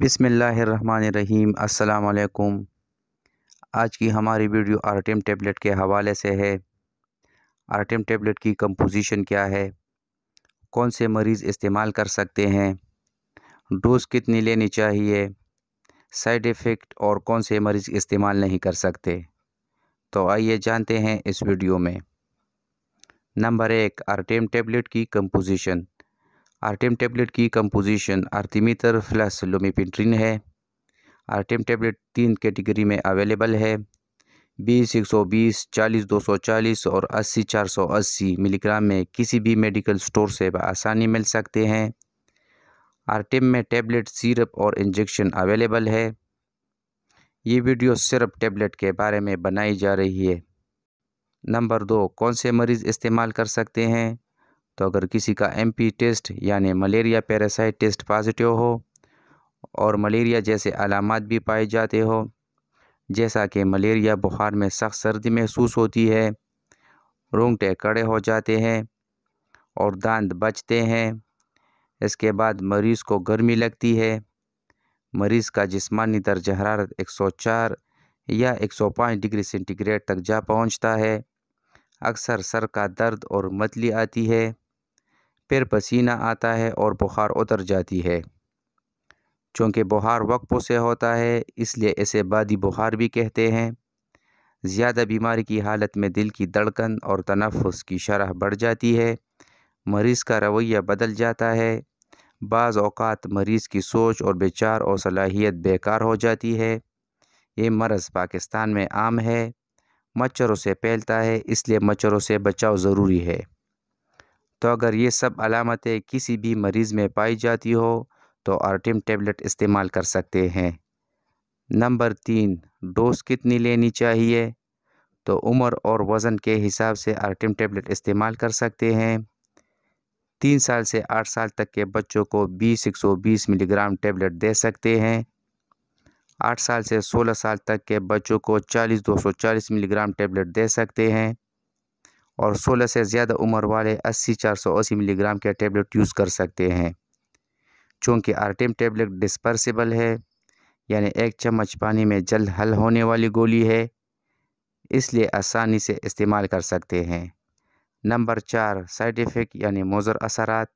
बिसमीम् अल्लाम आज की हमारी वीडियो आरटीएम टेबलेट के हवाले से है आरटीएम टेबलेट की कंपोजिशन क्या है कौन से मरीज़ इस्तेमाल कर सकते हैं डोज कितनी लेनी चाहिए साइड इफ़ेक्ट और कौन से मरीज़ इस्तेमाल नहीं कर सकते तो आइए जानते हैं इस वीडियो में नंबर एक आरटीएम टेबलेट की कंपोजिशन आर्टिम टेबलेट की कंपोजिशन आर्थीमीटर फ्लस लोमीपिट्रिन है आर्टेम टेबलेट तीन कैटेगरी में अवेलेबल है बीस एक सौ बीस चालीस दो सौ चालीस और अस्सी चार सौ अस्सी मिलीग्राम में किसी भी मेडिकल स्टोर से आसानी मिल सकते हैं आर्टिम में टेबलेट सिरप और इंजेक्शन अवेलेबल है ये वीडियो सिरप टेबलेट के बारे में बनाई जा रही है नंबर दो कौन से मरीज़ इस्तेमाल कर सकते हैं तो अगर किसी का एम टेस्ट यानी मलेरिया पैरासाइट टेस्ट पॉजिटिव हो और मलेरिया जैसे अलामत भी पाए जाते हो जैसा कि मलेरिया बुखार में सख्त सर्दी महसूस होती है रोंगटे कड़े हो जाते हैं और दांत बचते हैं इसके बाद मरीज़ को गर्मी लगती है मरीज़ का जिस्मानी दर्ज हरारत 104 या 105 डिग्री सेंटीग्रेड तक जा पहुंचता है अक्सर सर का दर्द और मतली आती है फिर पसीना आता है और बुखार उतर जाती है चूँकि बुखार वक्फ़ों से होता है इसलिए इसे बादी बुखार भी कहते हैं ज़्यादा बीमारी की हालत में दिल की धड़कन और तनफ़ की शरह बढ़ जाती है मरीज़ का रवैया बदल जाता है बाज़ अवत मरीज़ की सोच और बेचार और सलाहियत बेकार हो जाती है ये मरज़ पाकिस्तान में आम है मच्छरों से फैलता है इसलिए मच्छरों से बचाव ज़रूरी है तो अगर ये सब अलामतें किसी भी मरीज़ में पाई जाती हो तो आर्टिम टेबलेट इस्तेमाल कर सकते हैं नंबर तीन डोज कितनी लेनी चाहिए तो उम्र और वज़न के हिसाब से आर्टिम टेबलेट इस्तेमाल कर सकते हैं तीन साल से आठ साल तक के बच्चों को बीस एक सौ बीस मिलीग्राम टेबलेट दे सकते हैं आठ साल से सोलह साल तक के बच्चों को चालीस दो सौ चालीस मिलीग्राम टेबलेट दे सकते हैं और 16 से ज़्यादा उम्र वाले अस्सी चार सौ अस्सी मिलीग्राम के टेबलेट यूज़ कर सकते हैं चूँकि आर्टेम टेबलेट डिस्पर्सिबल है यानी एक चम्मच पानी में जल्द हल होने वाली गोली है इसलिए आसानी से इस्तेमाल कर सकते हैं नंबर चार साइड इफ़ेक्ट यानी मोज़र असरात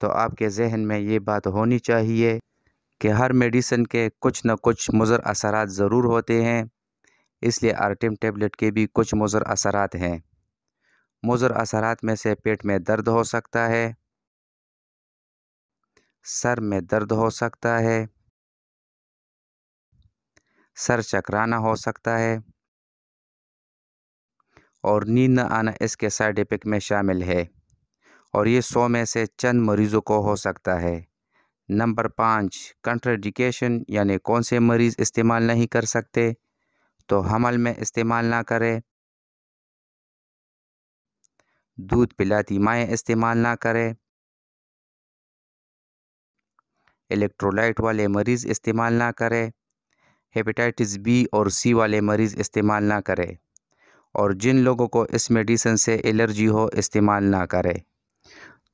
तो आपके जहन में ये बात होनी चाहिए कि हर मेडिसिन के कुछ न कुछ मज़र असरात ज़रूर होते हैं इसलिए आर्टेम टेबलेट के भी कुछ मज़र असरात हैं मुज़र असरात में से पेट में दर्द हो सकता है सर में दर्द हो सकता है सर चकराना हो सकता है और नींद न आना इसके साइड इफेक्ट में शामिल है और ये सौ में से चंद मरीज़ों को हो सकता है नंबर पाँच कंट्रेडिकेशन यानी कौन से मरीज़ इस्तेमाल नहीं कर सकते तो हमल में इस्तेमाल ना करें दूध पिलाती माएँ इस्तेमाल ना करें इलेक्ट्रोलाइट वाले मरीज़ इस्तेमाल ना करें हेपेटाइटिस बी और सी वाले मरीज़ इस्तेमाल ना करें और जिन लोगों को इस मेडिसिन से एलर्जी हो इस्तेमाल ना करें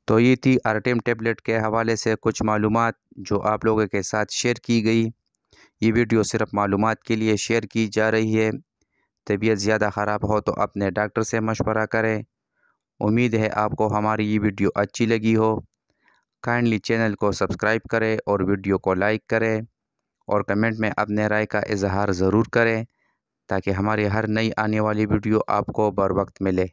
तो ये थी आरटेम टेबलेट के हवाले से कुछ मालूम जो आप लोगों के साथ शेयर की गई ये वीडियो सिर्फ मालूम के लिए शेयर की जा रही है तबीयत ज़्यादा ख़राब हो तो अपने डॉक्टर से मशवरा करें उम्मीद है आपको हमारी ये वीडियो अच्छी लगी हो काइंडली चैनल को सब्सक्राइब करें और वीडियो को लाइक करें और कमेंट में अपने राय का इजहार ज़रूर करें ताकि हमारी हर नई आने वाली वीडियो आपको बर वक्त मिले